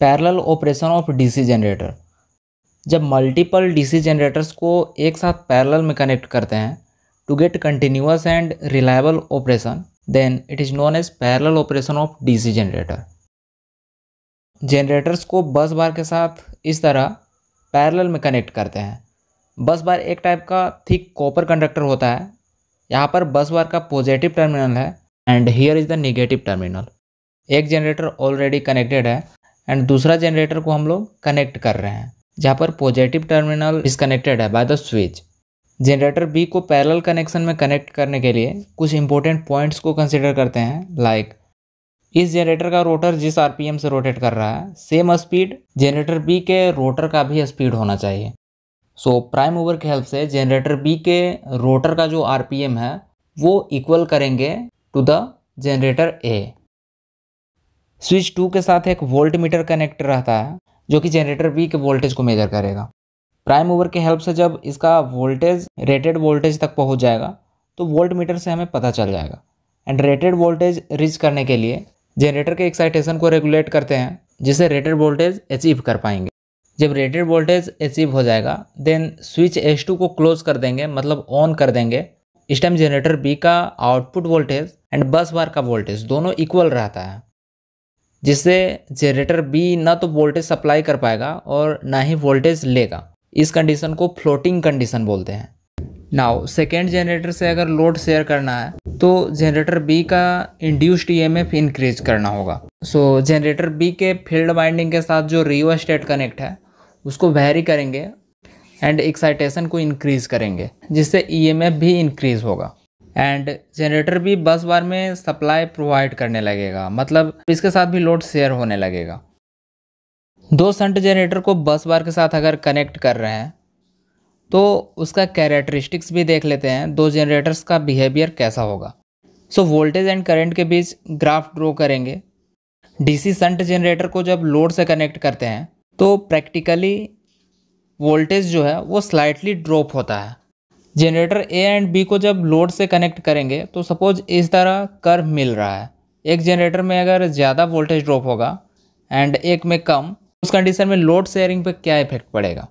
parallel operation of DC generator जब multiple DC generators को एक साथ पैरेलल में कनेक्ट करते हैं to get continuous and reliable operation then it is known as parallel operation of DC generator generators को bus बार के साथ इस तरह पैरेलल में कनेक्ट करते हैं बस बार एक टाइप का थिक कॉपर कंडक्टर होता है यहाँ पर बस बार का पॉजिटिव टर्मिनल है and here is the negative terminal एक जनरेटर ऑलरेडी कनेक्टेड है एंड दूसरा जनरेटर को हम लोग कनेक्ट कर रहे हैं जहाँ पर पॉजिटिव टर्मिनल डिस्कनेक्टेड है by the switch generator B को पैरेलल कनेक्शन में कनेक्ट करने के लिए कुछ इंपॉर्टेंट पॉइंट्स को कंसिडर करते हैं लाइक like, इस जनरेटर का रोटर जिस आर से रोटेट कर रहा है सेम स्पीड जनरेटर बी के रोटर का भी स्पीड होना चाहिए सो प्राइम ओवर के हेल्प से जनरेटर बी के रोटर का जो आर है वो इक्वल करेंगे to the generator A switch two के साथ एक वोल्ट मीटर कनेक्ट रहता है जो कि जनरेटर बी के वोल्टेज को मेजर करेगा प्राइम ओवर के हेल्प से जब इसका वोल्टेज रेटेड वोल्टेज तक पहुंच जाएगा तो वोल्ट मीटर से हमें पता चल जाएगा एंड रेटेड वोल्टेज रीच करने के लिए जनरेटर के एक्साइटेशन को रेगुलेट करते हैं जिसे रेटेड वोल्टेज अचीव कर पाएंगे जब रेटेड वोल्टेज अचीव हो जाएगा देन स्विच एस टू को क्लोज कर देंगे मतलब ऑन कर देंगे इस टाइम जनरेटर बी का output voltage and bus bar का वोल्टेज दोनों इक्वल रहता है जिससे जनरेटर बी ना तो वोल्टेज सप्लाई कर पाएगा और ना ही वोल्टेज लेगा इस कंडीशन को फ्लोटिंग कंडीशन बोलते हैं नाउ सेकेंड जनरेटर से अगर लोड शेयर करना है तो जनरेटर बी का इंड्यूस्ड ईएमएफ इंक्रीज करना होगा सो so, जनरेटर बी के फील्ड वाइंडिंग के साथ जो रियो स्टेट कनेक्ट है उसको वेरी करेंगे एंड एक्साइटेशन को इंक्रीज़ करेंगे जिससे ईएमएफ भी इंक्रीज़ होगा एंड जनरेटर भी बस बार में सप्लाई प्रोवाइड करने लगेगा मतलब इसके साथ भी लोड शेयर होने लगेगा दो संट जनरेटर को बस बार के साथ अगर कनेक्ट कर रहे हैं तो उसका कैरेक्टरिस्टिक्स भी देख लेते हैं दो जनरेटर्स का बिहेवियर कैसा होगा सो वोल्टेज एंड करेंट के बीच ग्राफ ड्रो करेंगे डीसी संट जनरेटर को जब लोड से कनेक्ट करते हैं तो प्रैक्टिकली वोल्टेज जो है वो स्लाइटली ड्रॉप होता है जनरेटर ए एंड बी को जब लोड से कनेक्ट करेंगे तो सपोज इस तरह कर्व मिल रहा है एक जनरेटर में अगर ज़्यादा वोल्टेज ड्रॉप होगा एंड एक में कम उस कंडीशन में लोड शेयरिंग पर क्या इफेक्ट पड़ेगा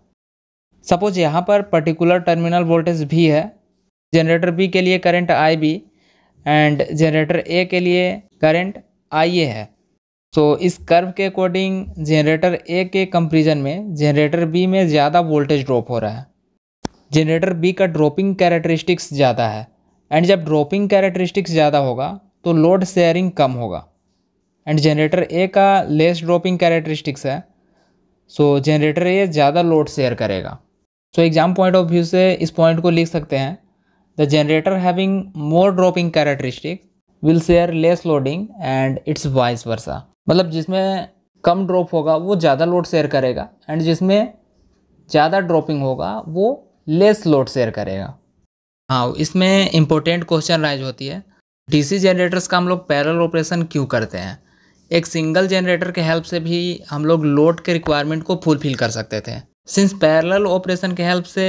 सपोज यहाँ पर पर्टिकुलर टर्मिनल वोल्टेज भी है जनरेटर बी के लिए current I B and generator A के लिए करंट आई ए है सो so, इस कर्व के अकॉर्डिंग जनरेटर ए के कंपेरिजन में जनरेटर बी में ज़्यादा वोल्टेज ड्रॉप हो रहा है जनरेटर बी का ड्रॉपिंग कैरेक्टरिस्टिक्स ज़्यादा है एंड जब ड्रॉपिंग कैरेक्टरिस्टिक्स ज़्यादा होगा तो लोड शेयरिंग कम होगा एंड जनरेटर ए का लेस ड्रॉपिंग कैरेक्टरिस्टिक्स है सो जनरेटर ए ज़्यादा लोड शेयर करेगा so exam point of view से इस पॉइंट को लिख सकते हैं the generator having more dropping characteristics will share less loading and it's vice versa मतलब जिसमें कम ड्रॉप होगा वो ज़्यादा लोड शेयर करेगा एंड जिसमें ज़्यादा ड्रॉपिंग होगा वो लेस लोड शेयर करेगा हाँ इसमें इम्पोर्टेंट क्वेश्चन राइज होती है डीसी जनरेटर्स का हम लोग पैरल ऑपरेशन क्यों करते हैं एक सिंगल जनरेटर के हेल्प से भी हम लोग लोड के रिक्वायरमेंट को फुलफिल कर सकते थे सिंस पैरल ऑपरेशन के हेल्प से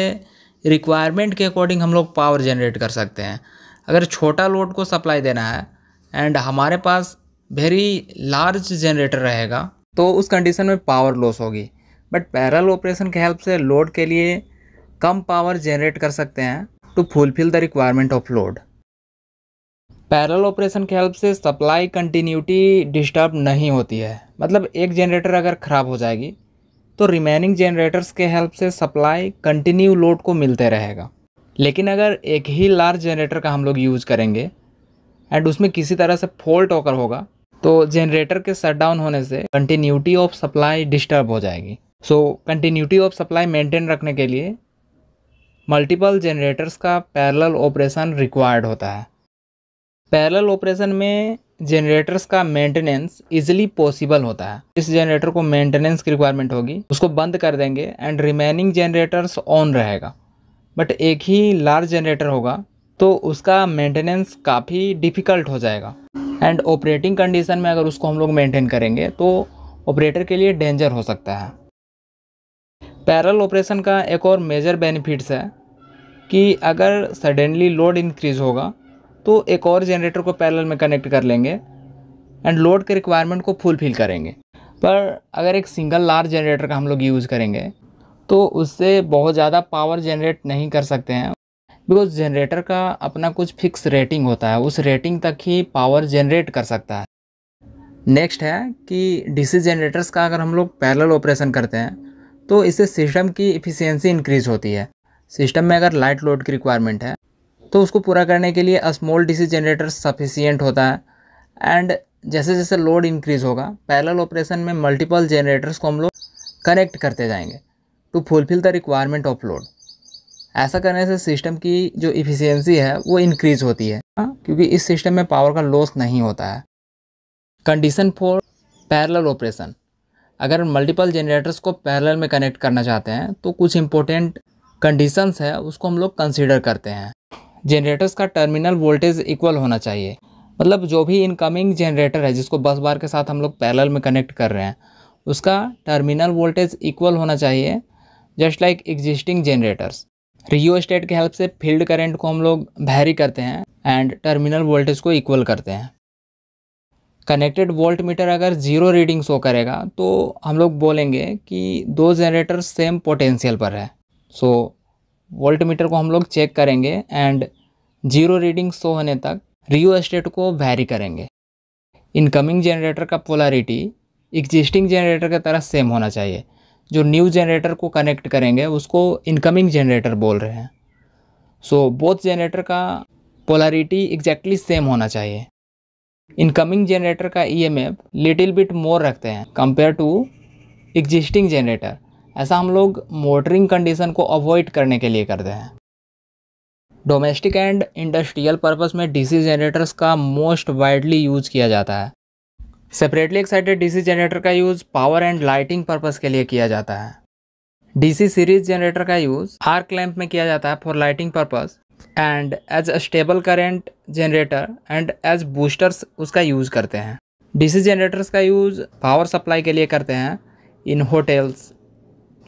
रिक्वायरमेंट के अकॉर्डिंग हम लोग पावर जनरेट कर सकते हैं अगर छोटा लोड को सप्लाई देना है एंड हमारे पास वेरी लार्ज जनरेटर रहेगा तो उस कंडीशन में पावर लॉस होगी बट पैरल ऑपरेशन के हेल्प से लोड के लिए कम पावर जनरेट कर सकते हैं to fulfil the requirement of load parallel operation की हेल्प से सप्लाई कंटिन्यूटी डिस्टर्ब नहीं होती है मतलब एक जनरेटर अगर ख़राब हो जाएगी तो रिमेनिंग जनरेटर्स के हेल्प से सप्लाई कंटिन्यू लोड को मिलते रहेगा लेकिन अगर एक ही लार्ज जनरेटर का हम लोग यूज़ करेंगे एंड उसमें किसी तरह से फॉल्ट होकर होगा तो जनरेटर के शटडाउन होने से कंटिन्यूटी ऑफ सप्लाई डिस्टर्ब हो जाएगी so continuity of supply maintain रखने के लिए मल्टीपल जनरेटर्स का पैरेलल ऑपरेशन रिक्वायर्ड होता है पैरेलल ऑपरेशन में जनरेटर्स का मेंटेनेंस इजीली पॉसिबल होता है इस जनरेटर को मेंटेनेंस की रिक्वायरमेंट होगी उसको बंद कर देंगे एंड रिमेनिंग जनरेटर्स ऑन रहेगा बट एक ही लार्ज जनरेटर होगा तो उसका मेंटेनेंस काफ़ी डिफ़िकल्ट हो जाएगा एंड ऑपरेटिंग कंडीशन में अगर उसको हम लोग मेंटेन करेंगे तो ऑपरेटर के लिए डेंजर हो सकता है पैरल ऑपरेशन का एक और मेजर बेनिफिट्स है कि अगर सडनली लोड इंक्रीज़ होगा तो एक और जनरेटर को पैरल में कनेक्ट कर लेंगे एंड लोड के रिक्वायरमेंट को फुलफिल करेंगे पर अगर एक सिंगल लार्ज जनरेटर का हम लोग यूज़ करेंगे तो उससे बहुत ज़्यादा पावर जनरेट नहीं कर सकते हैं बिकॉज जनरेटर का अपना कुछ फिक्स रेटिंग होता है उस रेटिंग तक ही पावर जनरेट कर सकता है नेक्स्ट है कि डीसी जनरेटर्स का अगर हम लोग पैरल ऑपरेशन करते हैं तो इससे सिस्टम की इफिशियंसी इंक्रीज़ होती है सिस्टम में अगर लाइट लोड की रिक्वायरमेंट है तो उसको पूरा करने के लिए स्मॉल डीसी जनरेटर सफिशियंट होता है एंड जैसे जैसे लोड इंक्रीज़ होगा पैरेलल ऑपरेशन में मल्टीपल जनरेटर्स को हम लोग कनेक्ट करते जाएंगे to fulfil the requirement of load ऐसा करने से सिस्टम की जो इफ़िशियंसी है वो इंक्रीज़ होती है हाँ, क्योंकि इस सिस्टम में पावर का लॉस नहीं होता है कंडीशन फॉर पैरेलल ऑपरेशन अगर मल्टीपल जनरेटर्स को पैरेलल में कनेक्ट करना चाहते हैं तो कुछ इंपॉर्टेंट कंडीशंस है उसको हम लोग कंसिडर करते हैं जनरेटर्स का टर्मिनल वोल्टेज इक्वल होना चाहिए मतलब जो भी इनकमिंग जनरेटर है जिसको बस बार के साथ हम लोग पैरेलल में कनेक्ट कर रहे हैं उसका टर्मिनल वोल्टेज इक्वल होना चाहिए just like existing generators rheostat के हेल्प से फील्ड करंट को हम लोग भैरी करते हैं एंड टर्मिनल वोल्टेज को इक्वल करते हैं कनेक्टेड वोल्ट मीटर अगर ज़ीरो रीडिंग शो करेगा तो हम लोग बोलेंगे कि दो जनरेटर सेम पोटेंशियल पर है सो वोल्ट मीटर को हम लोग चेक करेंगे एंड जीरो रीडिंग शो होने तक रियो स्टेट को वैरी करेंगे इनकमिंग जनरेटर का पोलारिटी एग्जिस्टिंग जनरेटर की तरह सेम होना चाहिए जो न्यू जनरेटर को कनेक्ट करेंगे उसको इनकमिंग जनरेटर बोल रहे हैं सो बोथ जनरेटर का पोलारिटी एग्जैक्टली सेम होना चाहिए इनकमिंग जनरेटर का E M F little bit more रखते हैं कंपेयर टू एग्जिस्टिंग जनरेटर ऐसा हम लोग मोटरिंग कंडीशन को अवॉइड करने के लिए करते हैं डोमेस्टिक एंड इंडस्ट्रियल पर्पस में डीसी जनरेटर्स का मोस्ट वाइडली यूज़ किया जाता है सेपरेटली एक्साइटेड डीसी जनरेटर का use power and lighting purpose के लिए किया जाता है डीसी सीरीज जनरेटर का यूज़ आर्क लैंप में किया जाता है for lighting purpose and as a stable current generator and as boosters उसका यूज़ करते हैं डीसी जनरेटर्स का यूज़ पावर सप्लाई के लिए करते हैं इन hotels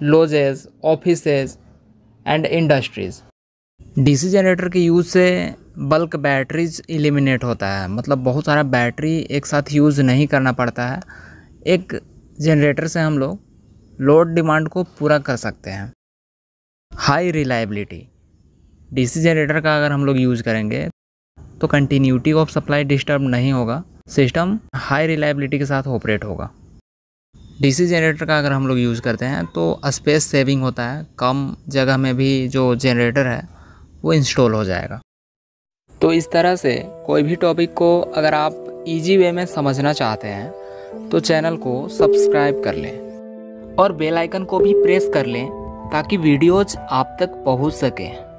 lodges office and industries DC generator के यूज़ से बल्क बैटरीज एलिमिनेट होता है मतलब बहुत सारा बैटरी एक साथ यूज़ नहीं करना पड़ता है एक जनरेटर से हम लोग लोड डिमांड को पूरा कर सकते हैं हाई रिलायबिलिटी डीसी जनरेटर का अगर हम लोग यूज़ करेंगे तो कंटिन्यूटी ऑफ सप्लाई डिस्टर्ब नहीं होगा सिस्टम हाई रिलायबिलिटी के साथ ऑपरेट होगा डीसी जनरेटर का अगर हम लोग यूज़ करते हैं तो स्पेस सेविंग होता है कम जगह में भी जो जनरेटर है वो इंस्टॉल हो जाएगा तो इस तरह से कोई भी टॉपिक को अगर आप इजी वे में समझना चाहते हैं तो चैनल को सब्सक्राइब कर लें और बेल आइकन को भी प्रेस कर लें ताकि वीडियोज आप तक पहुंच सकें